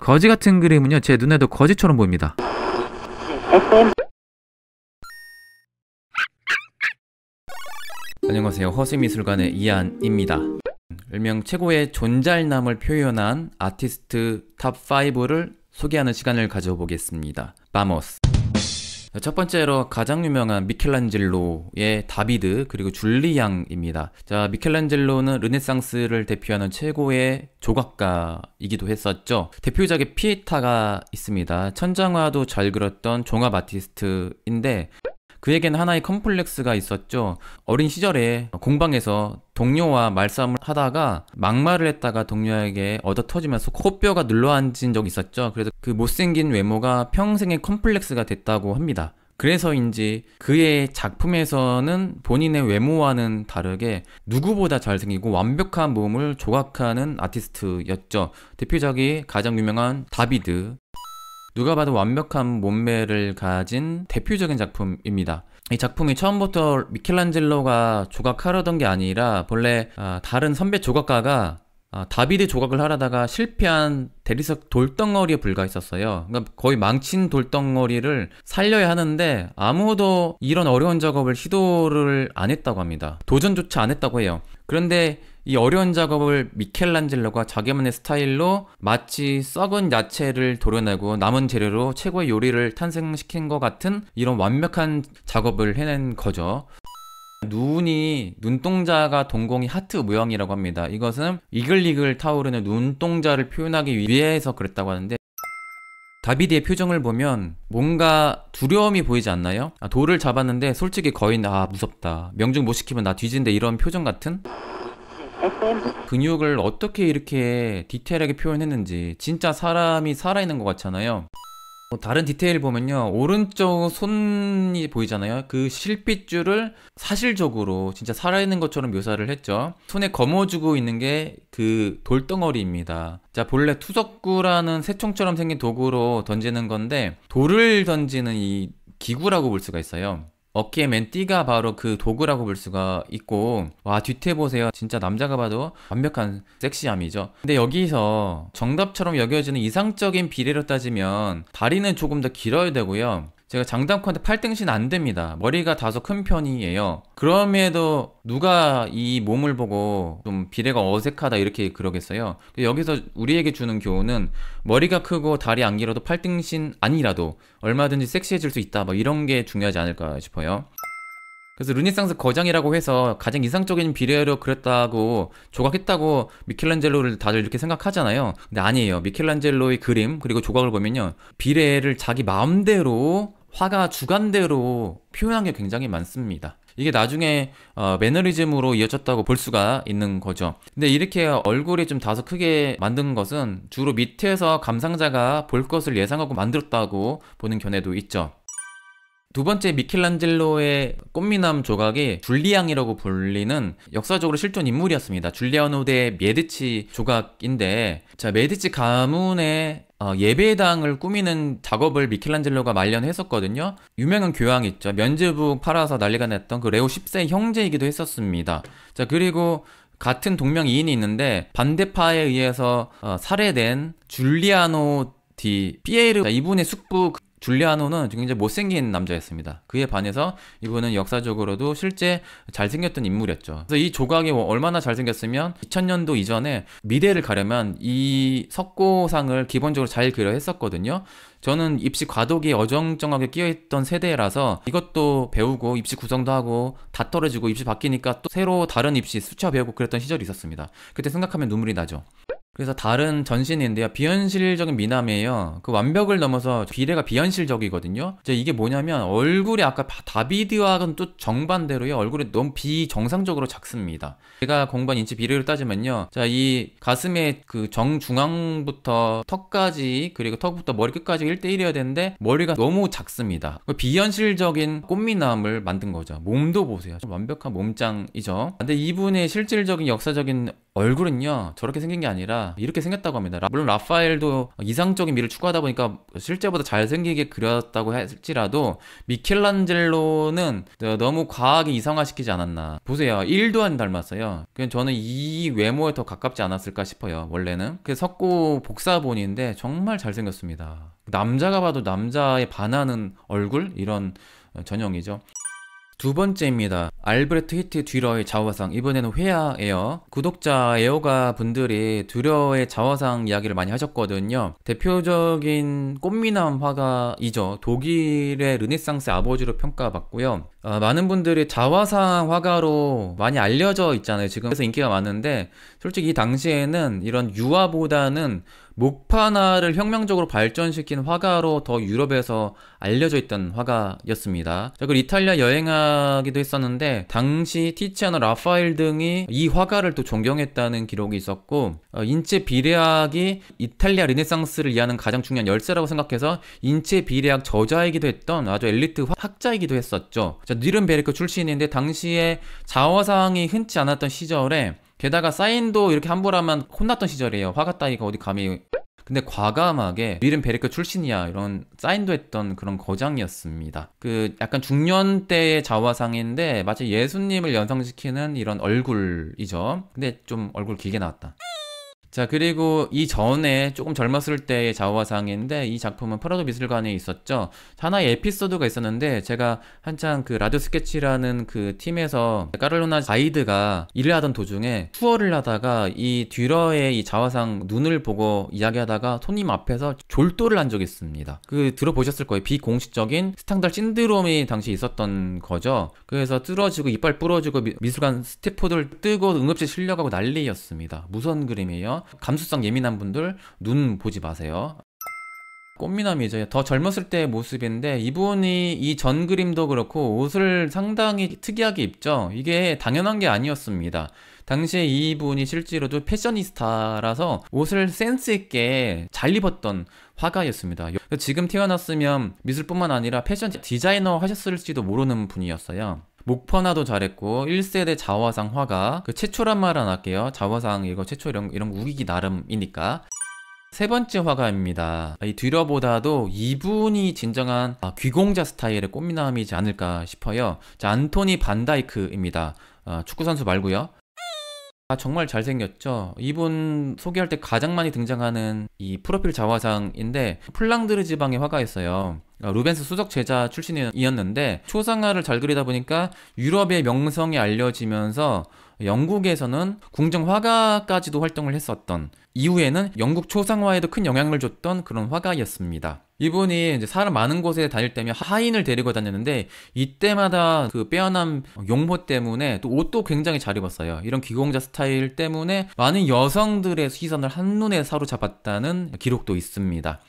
거지 같은 그림은요 제 눈에도 거지처럼 보입니다 안녕하세요 허수미술관의 이안입니다 일명 최고의 존잘남을 표현한 아티스트 탑5를 소개하는 시간을 가져보겠습니다 바모스 첫 번째로 가장 유명한 미켈란젤로의 다비드 그리고 줄리앙입니다. 자, 미켈란젤로는 르네상스를 대표하는 최고의 조각가이기도 했었죠. 대표작에 피에타가 있습니다. 천장화도 잘 그렸던 종합 아티스트인데 그에겐 하나의 컴플렉스가 있었죠. 어린 시절에 공방에서 동료와 말싸움을 하다가 막말을 했다가 동료에게 얻어 터지면서 코뼈가 눌러앉은 적이 있었죠. 그래서 그 못생긴 외모가 평생의 컴플렉스가 됐다고 합니다. 그래서인지 그의 작품에서는 본인의 외모와는 다르게 누구보다 잘생기고 완벽한 몸을 조각하는 아티스트였죠. 대표작이 가장 유명한 다비드, 누가 봐도 완벽한 몸매를 가진 대표적인 작품입니다. 이 작품이 처음부터 미켈란젤로가 조각하려던 게 아니라 본래 아, 다른 선배 조각가가 아, 다비드 조각을 하려다가 실패한 대리석 돌덩어리에 불과했었어요. 그러니까 거의 망친 돌덩어리를 살려야 하는데 아무도 이런 어려운 작업을 시도를 안 했다고 합니다. 도전조차 안 했다고 해요. 그런데 이 어려운 작업을 미켈란젤로가 자기만의 스타일로 마치 썩은 야채를 도려내고 남은 재료로 최고의 요리를 탄생시킨 것 같은 이런 완벽한 작업을 해낸 거죠. 눈이 눈동자가 동공이 하트 모양이라고 합니다. 이것은 이글이글 타오르는 눈동자를 표현하기 위해서 그랬다고 하는데 다비디의 표정을 보면 뭔가 두려움이 보이지 않나요? 아, 돌을 잡았는데 솔직히 거의 아 무섭다. 명중 못 시키면 나 뒤진데 이런 표정 같은? 근육을 어떻게 이렇게 디테일하게 표현했는지 진짜 사람이 살아있는 것 같잖아요. 뭐 다른 디테일 보면요 오른쪽 손이 보이잖아요 그 실핏줄을 사실적으로 진짜 살아있는 것처럼 묘사를 했죠 손에 거머쥐고 있는 게 그 돌덩어리입니다 자 본래 투석구라는 새총처럼 생긴 도구로 던지는 건데 돌을 던지는 이 기구라고 볼 수가 있어요 어깨에 맨 띠가 바로 그 도구라고 볼 수가 있고 와 뒤태 보세요 진짜 남자가 봐도 완벽한 섹시함이죠 근데 여기서 정답처럼 여겨지는 이상적인 비례로 따지면 다리는 조금 더 길어야 되고요 제가 장담컨대 팔등신 안 됩니다. 머리가 다소 큰 편이에요. 그럼에도 누가 이 몸을 보고 좀 비례가 어색하다 이렇게 그러겠어요. 여기서 우리에게 주는 교훈은 머리가 크고 다리 안 길어도 팔등신 아니라도 얼마든지 섹시해질 수 있다. 뭐 이런 게 중요하지 않을까 싶어요. 그래서 르니상스 거장이라고 해서 가장 이상적인 비례로 그렸다고 조각했다고 미켈란젤로를 다들 이렇게 생각하잖아요. 근데 아니에요. 미켈란젤로의 그림 그리고 조각을 보면요. 비례를 자기 마음대로 화가 주관대로 표현한 게 굉장히 많습니다. 이게 나중에 어, 매너리즘으로 이어졌다고 볼 수가 있는 거죠. 근데 이렇게 얼굴이 좀 다소 크게 만든 것은 주로 밑에서 감상자가 볼 것을 예상하고 만들었다고 보는 견해도 있죠. 두 번째 미켈란젤로의 꽃미남 조각이 줄리앙이라고 불리는 역사적으로 실존 인물이었습니다. 줄리아노 대 메디치 조각인데 자 메디치 가문의 어, 예배당을 꾸미는 작업을 미켈란젤로가 말년했었거든요. 유명한 교황 있죠. 면제부 팔아서 난리가 났던 그 레오 10세 형제이기도 했었습니다. 자, 그리고 같은 동명 이인이 있는데 반대파에 의해서 어, 살해된 줄리아노 디 피에르 자, 이분의 숙부 줄리아노는 굉장히 못생긴 남자였습니다. 그에 반해서 이분은 역사적으로도 실제 잘생겼던 인물이었죠. 그래서 이 조각이 얼마나 잘생겼으면 2000년도 이전에 미대를 가려면 이 석고상을 기본적으로 잘 그려 했었거든요. 저는 입시 과도기에 어정쩡하게 끼어있던 세대라서 이것도 배우고 입시 구성도 하고 다 떨어지고 입시 바뀌니까 또 새로 다른 입시 수차 배우고 그랬던 시절이 있었습니다. 그때 생각하면 눈물이 나죠. 그래서 다른 전신인데요. 비현실적인 미남이에요. 그 완벽을 넘어서 비례가 비현실적이거든요. 이제 이게 뭐냐면 얼굴이 아까 다비드와는 또 정반대로요. 얼굴이 너무 비정상적으로 작습니다. 제가 공부한인체비례를 따지면요. 자, 이 가슴의 그 정중앙부터 턱까지 그리고 턱부터 머리 끝까지 1대1이어야 되는데 머리가 너무 작습니다. 그 비현실적인 꽃미남을 만든 거죠. 몸도 보세요. 완벽한 몸짱이죠. 근데 이분의 실질적인 역사적인 얼굴은요 저렇게 생긴 게 아니라 이렇게 생겼다고 합니다 물론 라파엘도 이상적인 미를 추구하다 보니까 실제보다 잘생기게 그렸다고 했을지라도 미켈란젤로는 너무 과하게 이상화시키지 않았나 보세요 1도 안 닮았어요 그냥 그러니까 저는 이 외모에 더 가깝지 않았을까 싶어요 원래는 그 석고 복사본인데 정말 잘생겼습니다 남자가 봐도 남자의 반하는 얼굴 이런 전형이죠 두 번째입니다. 알브레트 히트 듀러의 자화상. 이번에는 회화예요. 구독자 애호가 분들이 듀러의 자화상 이야기를 많이 하셨거든요. 대표적인 꽃미남 화가이죠. 독일의 르네상스 아버지로 평가받고요. 어, 많은 분들이 자화상 화가로 많이 알려져 있잖아요. 지금 그래서 인기가 많은데 솔직히 이 당시에는 이런 유화보다는 목판화를 혁명적으로 발전시킨 화가로 더 유럽에서 알려져 있던 화가였습니다. 자, 그리고 이탈리아 여행하기도 했었는데 당시 티치아노 라파엘 등이 이 화가를 또 존경했다는 기록이 있었고 어, 인체 비례학이 이탈리아 르네상스를 이해하는 가장 중요한 열쇠라고 생각해서 인체 비례학 저자이기도 했던 아주 엘리트 학자이기도 했었죠. 자, 뉘른베르크 출신인데 당시에 자화상이 흔치 않았던 시절에 게다가 사인도 이렇게 함부로 하면 혼났던 시절이에요. 화가 따위가 어디 감히 근데 과감하게 미른 베리크 출신이야 이런 사인도 했던 그런 거장이었습니다. 그 약간 중년 때의 자화상인데 마치 예수님을 연상시키는 이런 얼굴이죠. 근데 좀 얼굴 길게 나왔다. 자 그리고 이 전에 조금 젊었을 때의 자우화상인데 이 작품은 프라도 미술관에 있었죠 하나의 에피소드가 있었는데 제가 한창 그 라디오 스케치라는 그 팀에서 까를로나 가이드가 일을 하던 도중에 투어를 하다가 이 뒤러의 이 자화상 눈을 보고 이야기하다가 손님 앞에서 졸도를 한 적이 있습니다 그 들어보셨을 거예요 비공식적인 스탕달 신드롬이 당시 있었던 거죠 그래서 뚫어지고 이빨 부러지고 미, 술관 스태프들 뜨고 응급실 실려가고 난리였습니다 무선 그림이에요 감수성 예민한 분들 눈 보지 마세요. 꽃미남이죠. 더 젊었을 때의 모습인데 이분이 이 전 그림도 그렇고 옷을 상당히 특이하게 입죠. 이게 당연한 게 아니었습니다. 당시에 이분이 실제로도 패셔니스타라서 옷을 센스 있게 잘 입었던 화가였습니다. 지금 태어났으면 미술뿐만 아니라 패션 디자이너 하셨을지도 모르는 분이었어요. 목포나도 잘했고 1세대 자화상 화가 그 최초란 말안 할게요 자화상 이거 최초 이런, 이런 우기기 나름이니까 세 번째 화가입니다 이 뒤러보다도 이분이 진정한 아, 귀공자 스타일의 꽃미남이지 않을까 싶어요 자 안토니 반다이크입니다 아, 어, 축구선수 말고요 아 정말 잘생겼죠 이분 소개할 때 가장 많이 등장하는 이 프로필 자화상인데 플랑드르 지방의 화가였어요 아, 루벤스 수석 제자 출신이었는데 초상화를 잘 그리다 보니까 유럽의 명성이 알려지면서 영국에서는 궁정 화가까지도 활동을 했었던 이후에는 영국 초상화에도 큰 영향을 줬던 그런 화가였습니다. 이분이 이제 사람 많은 곳에 다닐 때면 하인을 데리고 다녔는데 이때마다 그 빼어난 용모 때문에 또 옷도 굉장히 잘 입었어요. 이런 귀공자 스타일 때문에 많은 여성들의 시선을 한눈에 사로잡았다는 기록도 있습니다.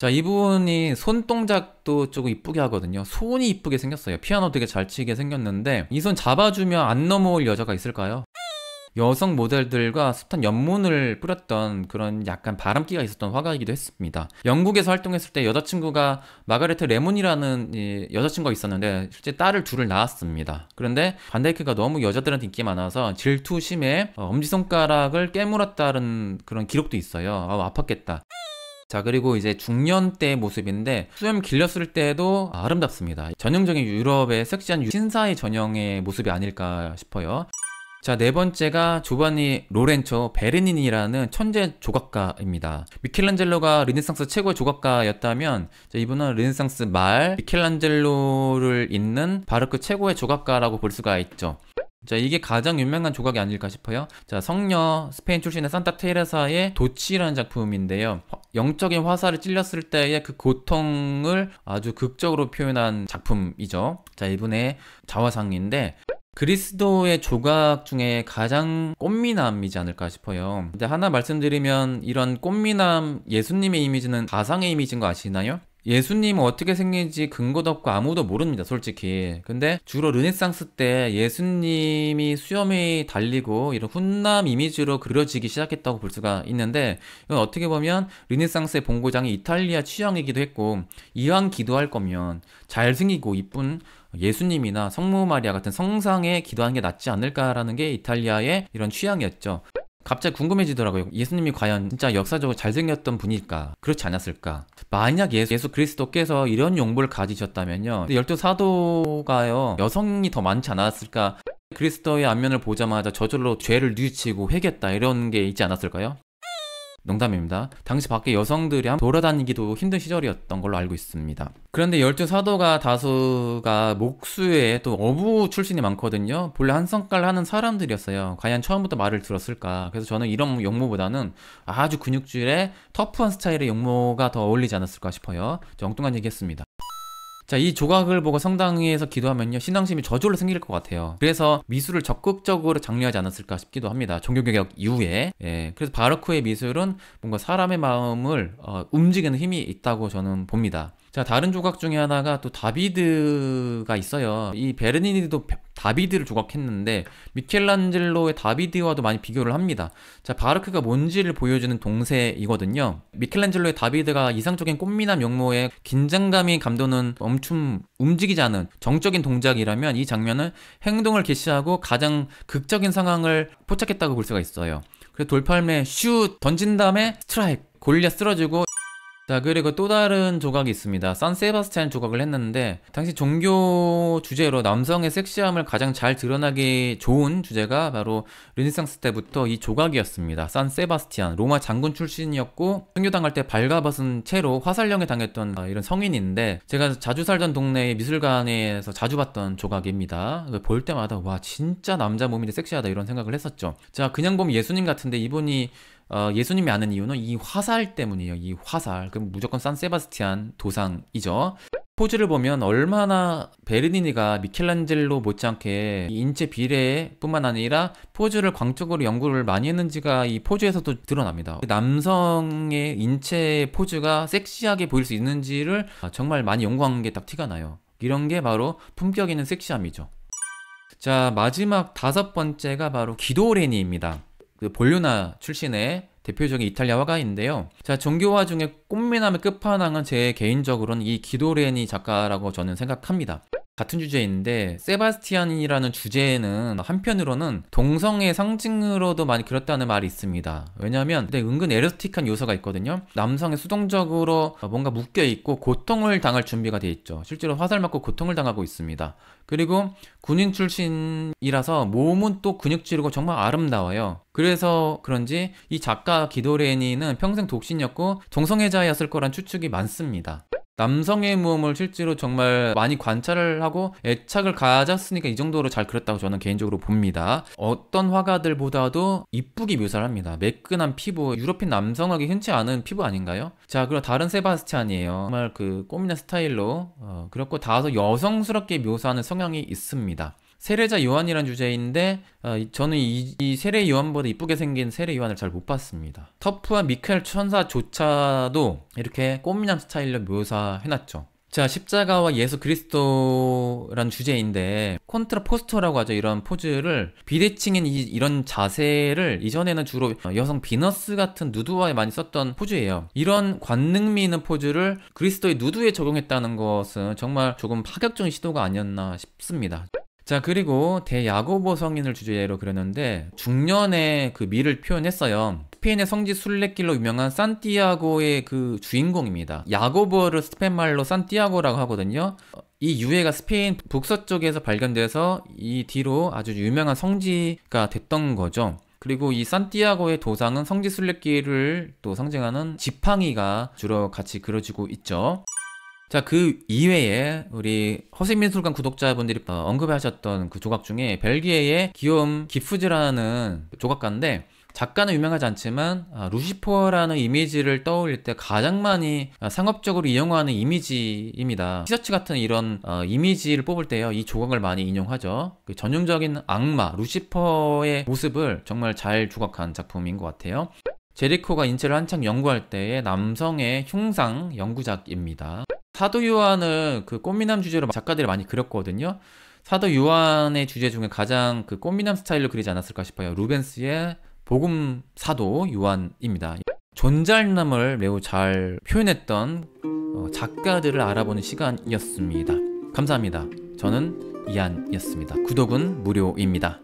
자, 이분이 손동작도 조금 이쁘게 하거든요. 손이 이쁘게 생겼어요. 피아노 되게 잘 치게 생겼는데 이 손 잡아주면 안 넘어올 여자가 있을까요? 여성 모델들과 숱한 연문을 뿌렸던 그런 약간 바람기가 있었던 화가이기도 했습니다. 영국에서 활동했을 때 여자친구가 마가레트 레몬이라는 여자친구가 있었는데 실제 딸을 둘을 낳았습니다. 그런데 반다이크가 너무 여자들한테 인기 많아서 질투심에 어, 엄지손가락을 깨물었다는 그런 기록도 있어요. 아 아팠겠다. 자 그리고 이제 중년 때 모습인데 수염 길렀을 때도 아름답습니다. 전형적인 유럽의 섹시한 신사의 전형의 모습이 아닐까 싶어요. 자, 네 번째가 조반니 로렌초 베르닌이라는 천재 조각가입니다. 미켈란젤로가 르네상스 최고의 조각가였다면 자, 이분은 르네상스 말 미켈란젤로를 잇는 바르크 최고의 조각가라고 볼 수가 있죠. 자 이게 가장 유명한 조각이 아닐까 싶어요 자 성녀 스페인 출신의 산타 테레사의 도치라는 작품인데요 영적인 화살을 찔렸을 때의 그 고통을 아주 극적으로 표현한 작품이죠 자 이분의 자화상인데 그리스도의 조각 중에 가장 꽃미남이지 않을까 싶어요. 근데 하나 말씀드리면 이런 꽃미남 예수님의 이미지는 가상의 이미지인 거 아시나요? 예수님은 어떻게 생긴지 근거도 없고 아무도 모릅니다, 솔직히. 근데 주로 르네상스 때 예수님이 수염이 달리고 이런 훈남 이미지로 그려지기 시작했다고 볼 수가 있는데, 이건 어떻게 보면 르네상스의 본고장이 이탈리아 취향이기도 했고, 이왕 기도할 거면 잘생기고 이쁜 예수님이나 성모 마리아 같은 성상에 기도하는 게 낫지 않을까라는 게 이탈리아의 이런 취향이었죠. 갑자기 궁금해지더라고요. 예수님이 과연 진짜 역사적으로 잘생겼던 분일까? 그렇지 않았을까? 만약 예수, 예수 그리스도께서 이런 용보를 가지셨다면요. 열두 사도가요. 여성이 더 많지 않았을까? 그리스도의 안면을 보자마자 저절로 죄를 뉘우치고 회개했다 이런 게 있지 않았을까요? 농담입니다. 당시 밖에 여성들이 돌아다니기도 힘든 시절이었던 걸로 알고 있습니다. 그런데 열두 사도가 다수가 목수에 또 어부 출신이 많거든요. 본래 한성깔 하는 사람들이었어요. 과연 처음부터 말을 들었을까? 그래서 저는 이런 용모보다는 아주 근육질의 터프한 스타일의 용모가 더 어울리지 않았을까 싶어요. 엉뚱한 얘기했습니다. 자, 이 조각을 보고 성당 에서 기도하면요. 신앙심이 저절로 생길 것 같아요. 그래서 미술을 적극적으로 장려하지 않았을까 싶기도 합니다. 종교개혁 이후에. 예, 그래서 바르크의 미술은 뭔가 사람의 마음을 어, 움직이는 힘이 있다고 저는 봅니다. 자, 다른 조각 중에 하나가 또 다비드가 있어요. 이 베르니니도 다비드를 조각했는데 미켈란젤로의 다비드와도 많이 비교를 합니다. 자, 바르크가 뭔지를 보여주는 동세이거든요. 미켈란젤로의 다비드가 이상적인 꽃미남 용모의 긴장감이 감도는 엄청 움직이지 않은 정적인 동작이라면 이 장면은 행동을 개시하고 가장 극적인 상황을 포착했다고 볼 수가 있어요. 그래서 돌팔매 슛 던진 다음에 스트라이크 골리앗 쓰러지고 자 그리고 또 다른 조각이 있습니다 산세바스찬 조각을 했는데 당시 종교 주제로 남성의 섹시함을 가장 잘 드러나기 좋은 주제가 바로 르네상스 때부터 이 조각이었습니다 산세바스티안 로마 장군 출신이었고 순교당할 때 발가벗은 채로 화살령에 당했던 아, 이런 성인인데 제가 자주 살던 동네의 미술관에서 자주 봤던 조각입니다 볼 때마다 와 진짜 남자 몸인데 섹시하다 이런 생각을 했었죠 자 그냥 보면 예수님 같은데 이분이 어, 예수님이 아는 이유는 이 화살 때문이에요. 이 화살. 그럼 무조건 산세바스티안 도상이죠. 포즈를 보면 얼마나 베르니니가 미켈란젤로 못지않게 인체 비례뿐만 아니라 포즈를 광적으로 연구를 많이 했는지가 이 포즈에서도 드러납니다. 그 남성의 인체 포즈가 섹시하게 보일 수 있는지를 아, 정말 많이 연구한 게 딱 티가 나요. 이런 게 바로 품격 있는 섹시함이죠. 자, 마지막 다섯 번째가 바로 기도레니입니다. 그 볼류나 출신의 대표적인 이탈리아 화가인데요. 자, 종교화 중에 꽃미남의 끝판왕은 제 개인적으로는 이 기도레니 작가라고 저는 생각합니다. 같은 주제인데 세바스티안이라는 주제에는 한편으로는 동성의 상징으로도 많이 그렸다는 말이 있습니다. 왜냐하면 근데 은근 에러스틱한 요소가 있거든요. 남성의 수동적으로 뭔가 묶여 있고 고통을 당할 준비가 돼 있죠. 실제로 화살 맞고 고통을 당하고 있습니다. 그리고 군인 출신이라서 몸은 또 근육질이고 정말 아름다워요. 그래서 그런지 이 작가 기도레니는 평생 독신이었고 동성애자였을 거란 추측이 많습니다. 남성의 무음을 실제로 정말 많이 관찰을 하고 애착을 가졌으니까 이 정도로 잘 그렸다고 저는 개인적으로 봅니다. 어떤 화가들보다도 이쁘게 묘사를 합니다. 매끈한 피부, 유럽인 남성에게 흔치 않은 피부 아닌가요? 자, 그럼 다른 세바스찬이에요. 정말 그 꼬미나 스타일로 어, 그렇고 다소 여성스럽게 묘사하는 성향이 있습니다. 세례자 요한이란 주제인데 어, 저는 이, 이, 세례 요한보다 이쁘게 생긴 세례 요한을 잘 못 봤습니다. 터프와 미켈 천사조차도 이렇게 꽃미남 스타일로 묘사해놨죠. 자, 십자가와 예수 그리스도란 주제인데 콘트라 포스터라고 하죠. 이런 포즈를 비대칭인 이, 런 자세를 이전에는 주로 여성 비너스 같은 누드화에 많이 썼던 포즈예요. 이런 관능미 있는 포즈를 그리스도의 누드에 적용했다는 것은 정말 조금 파격적인 시도가 아니었나 싶습니다. 자 그리고 대야고보 성인을 주제로 그렸는데 중년의 그 미를 표현했어요. 스페인의 성지 순례길로 유명한 산티아고의 그 주인공입니다. 야고보를 스페인말로 산티아고라고 하거든요. 이 유해가 스페인 북서쪽에서 발견돼서 이 뒤로 아주 유명한 성지가 됐던 거죠. 그리고 이 산티아고의 도상은 성지 순례길을 또 상징하는 지팡이가 주로 같이 그려지고 있죠. 자, 그 이외에 우리 허생민술관 구독자분들이 어, 언급하셨던 그 조각 중에 벨기에의 기욤 기프즈라는 조각가인데 작가는 유명하지 않지만 아, 루시퍼라는 이미지를 떠올릴 때 가장 많이 아, 상업적으로 이용하는 이미지입니다. 티셔츠 같은 이런 어, 이미지를 뽑을 때요, 이 조각을 많이 인용하죠. 그 전형적인 악마 루시퍼의 모습을 정말 잘 조각한 작품인 것 같아요. 제리코가 인체를 한창 연구할 때의 남성의 흉상 연구작입니다. 사도 요한은 그 꽃미남 주제로 작가들을 많이 그렸거든요. 사도 요한의 주제 중에 가장 그 꽃미남 스타일로 그리지 않았을까 싶어요. 루벤스의 복음 사도 요한입니다. 존잘남을 매우 잘 표현했던 어, 작가들을 알아보는 시간이었습니다. 감사합니다. 저는 이안이었습니다. 구독은 무료입니다.